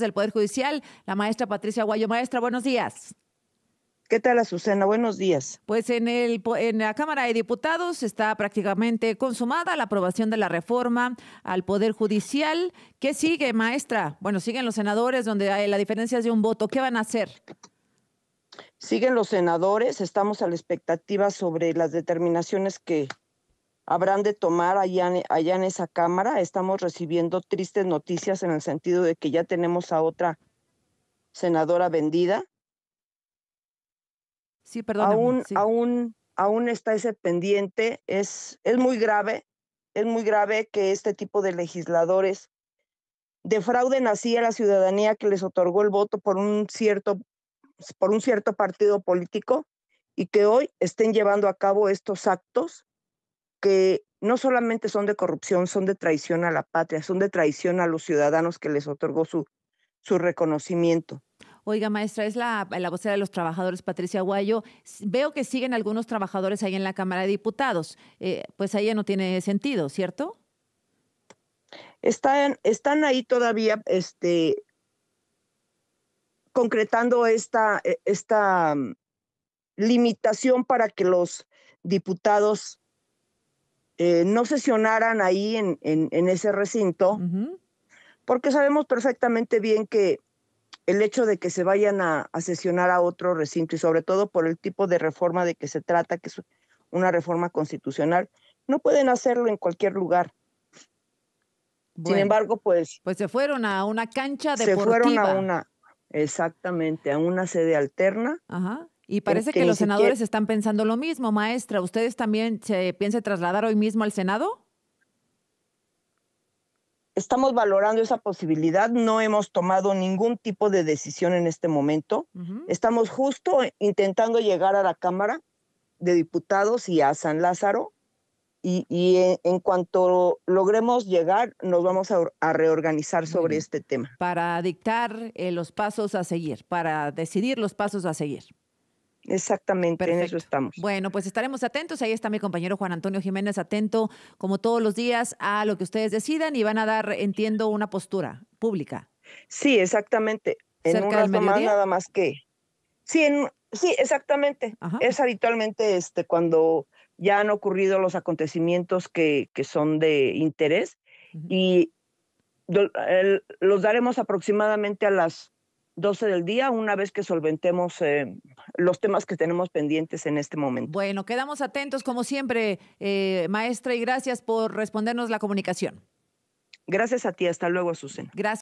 del Poder Judicial, la maestra Patricia Guayo. Maestra, buenos días. ¿Qué tal, Azucena? Buenos días. Pues en, el, en la Cámara de Diputados está prácticamente consumada la aprobación de la reforma al Poder Judicial. ¿Qué sigue, maestra? Bueno, siguen los senadores donde la diferencia es de un voto. ¿Qué van a hacer? Siguen los senadores. Estamos a la expectativa sobre las determinaciones que habrán de tomar allá, allá en esa cámara. Estamos recibiendo tristes noticias en el sentido de que ya tenemos a otra senadora vendida. Sí, perdón. Aún, aún, aún está ese pendiente. Es, es muy grave, es muy grave que este tipo de legisladores defrauden así a la ciudadanía que les otorgó el voto por un cierto, por un cierto partido político y que hoy estén llevando a cabo estos actos que no solamente son de corrupción, son de traición a la patria, son de traición a los ciudadanos que les otorgó su, su reconocimiento. Oiga, maestra, es la, vocera de los trabajadores, Patricia Guayo. Veo que siguen algunos trabajadores ahí en la Cámara de Diputados. Eh, pues ahí no tiene sentido, ¿cierto? Están, están ahí todavía este, concretando esta, e, esta mm, limitación para que los diputados eh, no sesionaran ahí en, en, ese recinto, porque sabemos perfectamente bien que el hecho de que se vayan a, sesionar a otro recinto y sobre todo por el tipo de reforma de que se trata, que es una reforma constitucional, no pueden hacerlo en cualquier lugar. Sin embargo, pues... Pues se fueron a una cancha deportiva. Se fueron a una, exactamente, a una sede alterna. Ajá. Y parece que, los senadores están pensando lo mismo, maestra. ¿Ustedes también se piensa trasladar hoy mismo al Senado? Estamos valorando esa posibilidad, no hemos tomado ningún tipo de decisión en este momento. Estamos justo intentando llegar a la Cámara de Diputados y a San Lázaro y, en, cuanto logremos llegar, nos vamos a, reorganizar sobre este tema. Para dictar eh, los pasos a seguir, para decidir los pasos a seguir. Exactamente, en eso estamos. Bueno, pues estaremos atentos. Ahí está mi compañero Juan Antonio Jiménez, atento como todos los días a lo que ustedes decidan y van a dar, entiendo, una postura pública. Sí, exactamente. En Cerca un del nada más que. Sí, sí exactamente. Es habitualmente este, cuando ya han ocurrido los acontecimientos que, que son de interés y los daremos aproximadamente a las 12 del día una vez que solventemos eh, los temas que tenemos pendientes en este momento. Bueno, quedamos atentos como siempre, eh, maestra, y gracias por respondernos la comunicación. Gracias a ti, hasta luego, Susan. Gracias.